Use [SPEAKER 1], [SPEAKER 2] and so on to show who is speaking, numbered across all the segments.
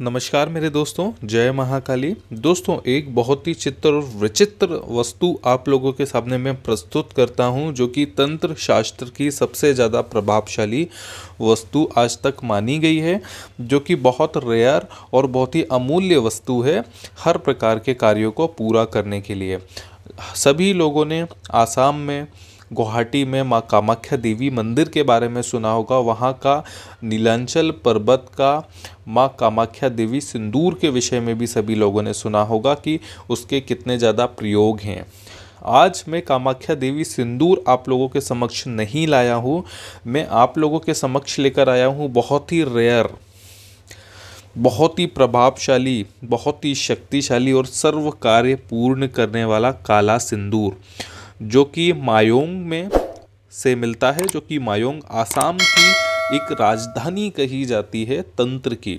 [SPEAKER 1] नमस्कार मेरे दोस्तों जय महाकाली दोस्तों एक बहुत ही चित्र और विचित्र वस्तु आप लोगों के सामने मैं प्रस्तुत करता हूं जो कि तंत्र शास्त्र की सबसे ज़्यादा प्रभावशाली वस्तु आज तक मानी गई है जो कि बहुत रेयर और बहुत ही अमूल्य वस्तु है हर प्रकार के कार्यों को पूरा करने के लिए सभी लोगों ने आसाम में गुवाहाटी में माँ कामाख्या देवी मंदिर के बारे में सुना होगा वहाँ का नीलांचल पर्वत का माँ कामाख्या देवी सिंदूर के विषय में भी सभी लोगों ने सुना होगा कि उसके कितने ज़्यादा प्रयोग हैं आज मैं कामाख्या देवी सिंदूर आप लोगों के समक्ष नहीं लाया हूँ मैं आप लोगों के समक्ष लेकर आया हूँ बहुत ही रेयर बहुत ही प्रभावशाली बहुत ही शक्तिशाली और सर्व कार्य पूर्ण करने वाला काला सिंदूर जो कि मायोंग में से मिलता है जो कि मायोंग आसाम की एक राजधानी कही जाती है तंत्र की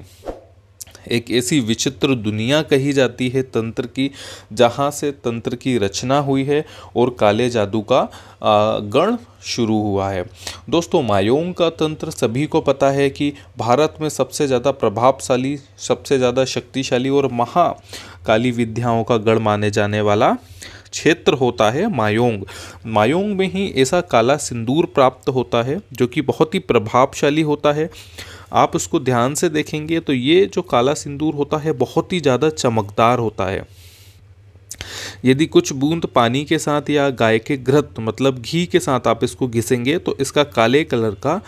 [SPEAKER 1] एक ऐसी विचित्र दुनिया कही जाती है तंत्र की जहाँ से तंत्र की रचना हुई है और काले जादू का गण शुरू हुआ है दोस्तों मायोंग का तंत्र सभी को पता है कि भारत में सबसे ज़्यादा प्रभावशाली सबसे ज़्यादा शक्तिशाली और महाकाली विद्याओं का गढ़ माने जाने वाला क्षेत्र होता है मायोंग मायोंग में ही ऐसा काला सिंदूर प्राप्त होता है जो कि बहुत ही प्रभावशाली होता है आप उसको ध्यान से देखेंगे तो ये जो काला सिंदूर होता है बहुत ही ज़्यादा चमकदार होता है यदि कुछ बूंद पानी के साथ या गाय के घृत मतलब घी के साथ आप इसको घिसेंगे तो इसका काले कलर का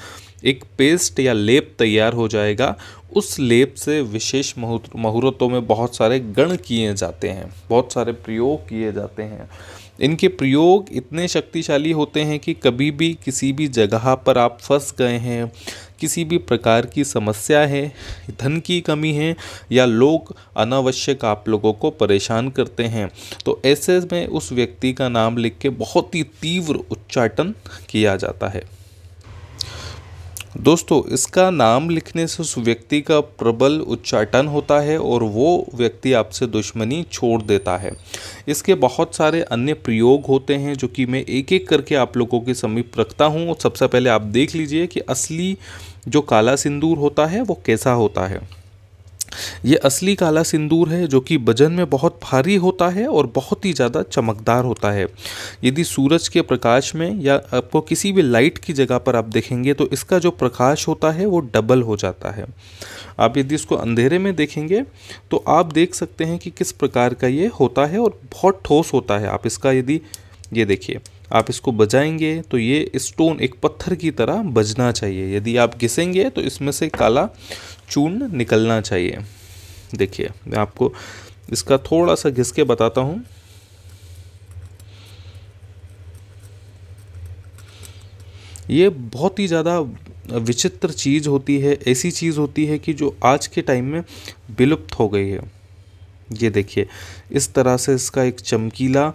[SPEAKER 1] एक पेस्ट या लेप तैयार हो जाएगा उस लेप से विशेष मुहूर्तों में बहुत सारे गण किए जाते हैं बहुत सारे प्रयोग किए जाते हैं इनके प्रयोग इतने शक्तिशाली होते हैं कि कभी भी किसी भी जगह पर आप फंस गए हैं किसी भी प्रकार की समस्या है धन की कमी है या लोग अनावश्यक आप लोगों को परेशान करते हैं तो ऐसे में उस व्यक्ति का नाम लिख के बहुत ही तीव्र उच्चाटन किया जाता है दोस्तों इसका नाम लिखने से उस व्यक्ति का प्रबल उच्चाटन होता है और वो व्यक्ति आपसे दुश्मनी छोड़ देता है इसके बहुत सारे अन्य प्रयोग होते हैं जो कि मैं एक एक करके आप लोगों के समीप रखता हूँ सबसे पहले आप देख लीजिए कि असली जो काला सिंदूर होता है वो कैसा होता है ये असली काला सिंदूर है जो कि वजन में बहुत भारी होता है और बहुत ही ज़्यादा चमकदार होता है यदि सूरज के प्रकाश में या आपको किसी भी लाइट की जगह पर आप देखेंगे तो इसका जो प्रकाश होता है वो डबल हो जाता है आप यदि इसको अंधेरे में देखेंगे तो आप देख सकते हैं कि किस प्रकार का ये होता है और बहुत ठोस होता है आप इसका यदि ये देखिए आप इसको बजाएंगे तो ये स्टोन एक पत्थर की तरह बजना चाहिए यदि आप घिसेंगे तो इसमें से काला चूर्ण निकलना चाहिए देखिए मैं आपको इसका थोड़ा सा घिस के बताता हूँ ये बहुत ही ज़्यादा विचित्र चीज़ होती है ऐसी चीज़ होती है कि जो आज के टाइम में विलुप्त हो गई है ये देखिए इस तरह से इसका एक चमकीला आ,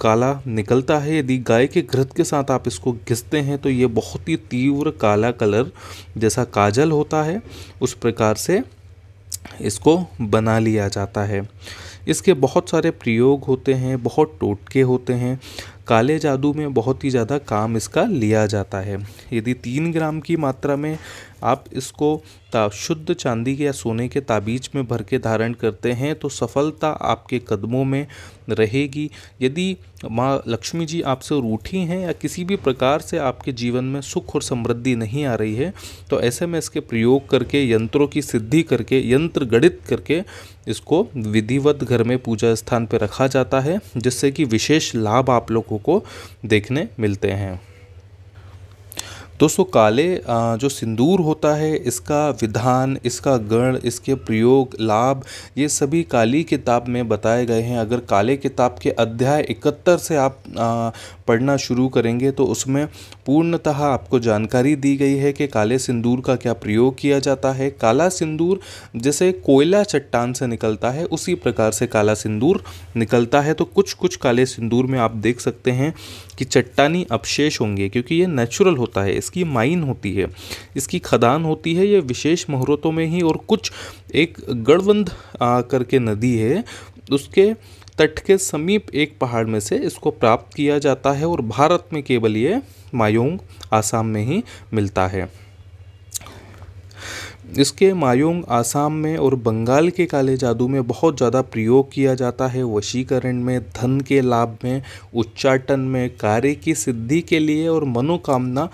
[SPEAKER 1] काला निकलता है यदि गाय के घृत के साथ आप इसको घिसते हैं तो ये बहुत ही तीव्र काला कलर जैसा काजल होता है उस प्रकार से इसको बना लिया जाता है इसके बहुत सारे प्रयोग होते हैं बहुत टोटके होते हैं काले जादू में बहुत ही ज़्यादा काम इसका लिया जाता है यदि तीन ग्राम की मात्रा में आप इसको शुद्ध चांदी के या सोने के ताबीज में भर के धारण करते हैं तो सफलता आपके कदमों में रहेगी यदि माँ लक्ष्मी जी आपसे रूठी हैं या किसी भी प्रकार से आपके जीवन में सुख और समृद्धि नहीं आ रही है तो ऐसे में इसके प्रयोग करके यंत्रों की सिद्धि करके यंत्र गणित करके इसको विधिवत घर में पूजा स्थान पर रखा जाता है जिससे कि विशेष लाभ आप लोग को लोगों को देखने मिलते हैं दोस्तों काले जो सिंदूर होता है इसका विधान इसका गण इसके प्रयोग लाभ ये सभी काली किताब में बताए गए हैं अगर काले किताब के अध्याय इकहत्तर से आप पढ़ना शुरू करेंगे तो उसमें पूर्णतः आपको जानकारी दी गई है कि काले सिंदूर का क्या प्रयोग किया जाता है काला सिंदूर जैसे कोयला चट्टान से निकलता है उसी प्रकार से काला सिंदूर निकलता है तो कुछ कुछ काले सिंदूर में आप देख सकते हैं कि चट्टानी अपशेष होंगे क्योंकि ये नेचुरल होता है इसकी माइन होती है इसकी खदान होती है ये विशेष मुहूर्तों में ही और कुछ एक गढ़वंद करके नदी है उसके तट के समीप एक पहाड़ में से इसको प्राप्त किया जाता है और भारत में केवल ये मायोंग आसाम में ही मिलता है इसके मायोंग आसाम में और बंगाल के काले जादू में बहुत ज़्यादा प्रयोग किया जाता है वशीकरण में धन के लाभ में उच्चाटन में कार्य की सिद्धि के लिए और मनोकामना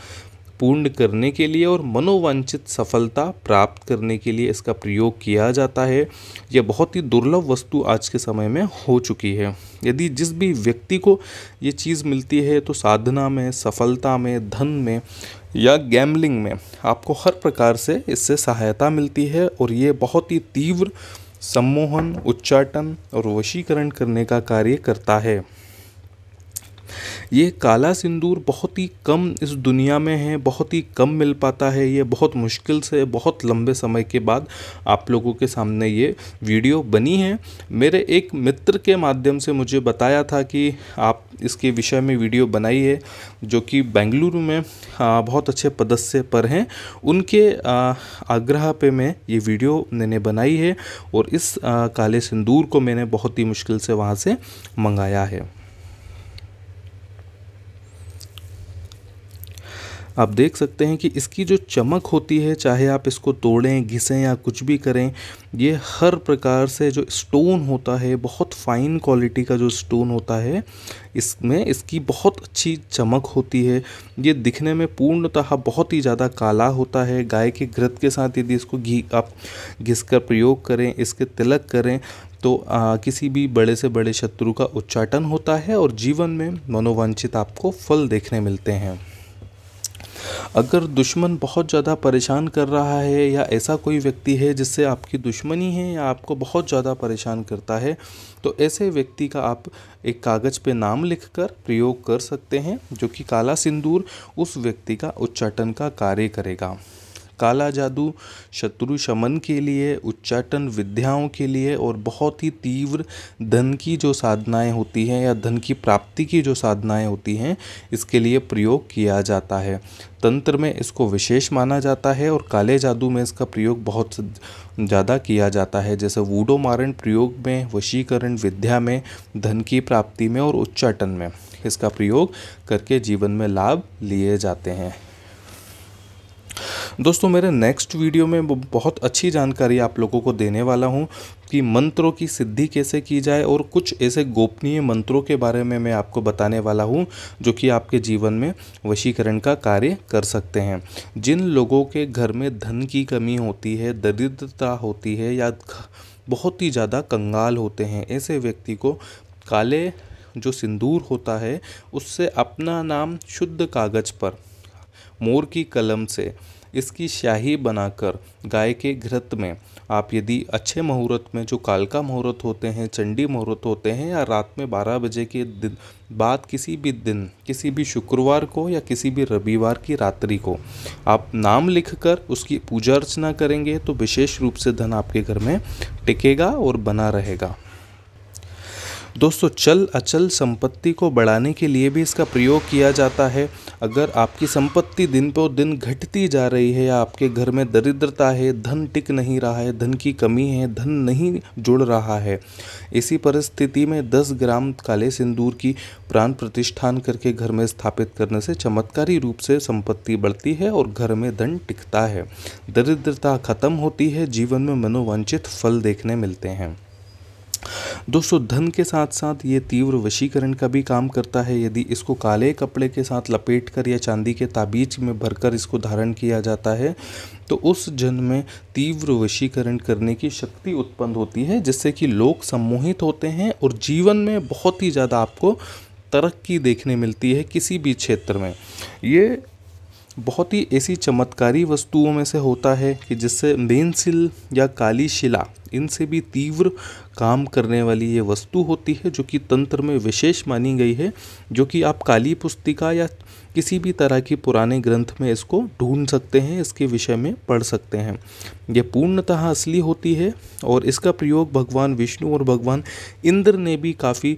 [SPEAKER 1] पूर्ण करने के लिए और मनोवांछित सफलता प्राप्त करने के लिए इसका प्रयोग किया जाता है यह बहुत ही दुर्लभ वस्तु आज के समय में हो चुकी है यदि जिस भी व्यक्ति को ये चीज़ मिलती है तो साधना में सफलता में धन में या गैमलिंग में आपको हर प्रकार से इससे सहायता मिलती है और ये बहुत ही तीव्र सम्मोहन उच्चाटन और वशीकरण करने का कार्य करता है ये काला सिंदूर बहुत ही कम इस दुनिया में है बहुत ही कम मिल पाता है ये बहुत मुश्किल से बहुत लंबे समय के बाद आप लोगों के सामने ये वीडियो बनी है मेरे एक मित्र के माध्यम से मुझे बताया था कि आप इसके विषय में वीडियो बनाई है जो कि बेंगलुरु में बहुत अच्छे पदस्य पर हैं उनके आग्रह पे मैं ये वीडियो मैंने बनाई है और इस काले सिंदूर को मैंने बहुत ही मुश्किल से वहाँ से मंगाया है आप देख सकते हैं कि इसकी जो चमक होती है चाहे आप इसको तोड़ें घिसें या कुछ भी करें ये हर प्रकार से जो स्टोन होता है बहुत फ़ाइन क्वालिटी का जो स्टोन होता है इसमें इसकी बहुत अच्छी चमक होती है ये दिखने में पूर्णतः बहुत ही ज़्यादा काला होता है गाय के घृत के साथ यदि इसको घी आप घिस कर प्रयोग करें इसके तिलक करें तो आ, किसी भी बड़े से बड़े शत्रु का उच्चाटन होता है और जीवन में मनोवांछित आपको फल देखने मिलते हैं अगर दुश्मन बहुत ज़्यादा परेशान कर रहा है या ऐसा कोई व्यक्ति है जिससे आपकी दुश्मनी है या आपको बहुत ज़्यादा परेशान करता है तो ऐसे व्यक्ति का आप एक कागज़ पे नाम लिखकर प्रयोग कर सकते हैं जो कि काला सिंदूर उस व्यक्ति का उच्चाटन का कार्य करेगा काला जादू शत्रु शमन के लिए उच्चाटन विद्याओं के लिए और बहुत ही तीव्र धन की जो साधनाएं होती हैं या धन की प्राप्ति की जो साधनाएं होती हैं इसके लिए प्रयोग किया जाता है तंत्र में इसको विशेष माना जाता है और काले जादू में इसका प्रयोग बहुत ज़्यादा किया जाता है जैसे वूडो मारण प्रयोग में वशीकरण विद्या में धन की प्राप्ति में और उच्चाटन में इसका प्रयोग करके जीवन में लाभ लिए जाते हैं दोस्तों मेरे नेक्स्ट वीडियो में बहुत अच्छी जानकारी आप लोगों को देने वाला हूँ कि मंत्रों की सिद्धि कैसे की जाए और कुछ ऐसे गोपनीय मंत्रों के बारे में मैं आपको बताने वाला हूँ जो कि आपके जीवन में वशीकरण का कार्य कर सकते हैं जिन लोगों के घर में धन की कमी होती है दरिद्रता होती है या बहुत ही ज़्यादा कंगाल होते हैं ऐसे व्यक्ति को काले जो सिंदूर होता है उससे अपना नाम शुद्ध कागज़ पर मोर की कलम से इसकी स्याही बनाकर गाय के घृत में आप यदि अच्छे मुहूर्त में जो कालका मुहूर्त होते हैं चंडी मुहूर्त होते हैं या रात में बारह बजे के दिन बाद किसी भी दिन किसी भी शुक्रवार को या किसी भी रविवार की रात्रि को आप नाम लिख कर उसकी पूजा अर्चना करेंगे तो विशेष रूप से धन आपके घर में टिकेगा और बना रहेगा दोस्तों चल अचल संपत्ति को बढ़ाने के लिए भी इसका प्रयोग किया जाता है अगर आपकी संपत्ति दिन पर दिन घटती जा रही है या आपके घर में दरिद्रता है धन टिक नहीं रहा है धन की कमी है धन नहीं जुड़ रहा है इसी परिस्थिति में 10 ग्राम काले सिंदूर की प्राण प्रतिष्ठान करके घर में स्थापित करने से चमत्कारी रूप से संपत्ति बढ़ती है और घर में धन टिकता है दरिद्रता खत्म होती है जीवन में मनोवांछित फल देखने मिलते हैं दोस्तों धन के साथ साथ ये तीव्र वशीकरण का भी काम करता है यदि इसको काले कपड़े के साथ लपेट कर या चांदी के ताबीज में भरकर इसको धारण किया जाता है तो उस जन में तीव्र वशीकरण करने की शक्ति उत्पन्न होती है जिससे कि लोग सम्मोहित होते हैं और जीवन में बहुत ही ज़्यादा आपको तरक्की देखने मिलती है किसी भी क्षेत्र में ये बहुत ही ऐसी चमत्कारी वस्तुओं में से होता है कि जिससे मेनसिल या काली शिला इनसे भी तीव्र काम करने वाली ये वस्तु होती है जो कि तंत्र में विशेष मानी गई है जो कि आप काली पुस्तिका या किसी भी तरह की पुराने ग्रंथ में इसको ढूंढ सकते हैं इसके विषय में पढ़ सकते हैं यह पूर्णतः असली होती है और इसका प्रयोग भगवान विष्णु और भगवान इंद्र ने भी काफ़ी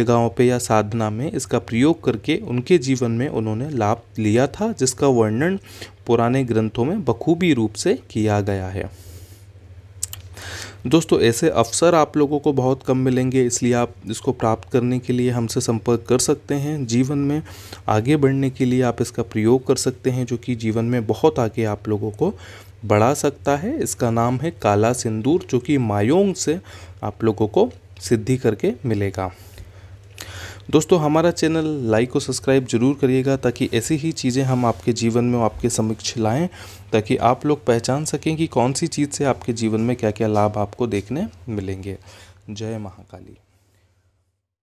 [SPEAKER 1] जगहों पे या साधना में इसका प्रयोग करके उनके जीवन में उन्होंने लाभ लिया था जिसका वर्णन पुराने ग्रंथों में बखूबी रूप से किया गया है दोस्तों ऐसे अवसर आप लोगों को बहुत कम मिलेंगे इसलिए आप इसको प्राप्त करने के लिए हमसे संपर्क कर सकते हैं जीवन में आगे बढ़ने के लिए आप इसका प्रयोग कर सकते हैं जो कि जीवन में बहुत आगे आप लोगों को बढ़ा सकता है इसका नाम है काला सिंदूर जो कि मायोंग से आप लोगों को सिद्धि करके मिलेगा दोस्तों हमारा चैनल लाइक और सब्सक्राइब जरूर करिएगा ताकि ऐसी ही चीज़ें हम आपके जीवन में आपके समक्ष लाएं ताकि आप लोग पहचान सकें कि कौन सी चीज़ से आपके जीवन में क्या क्या लाभ आपको देखने मिलेंगे जय महाकाली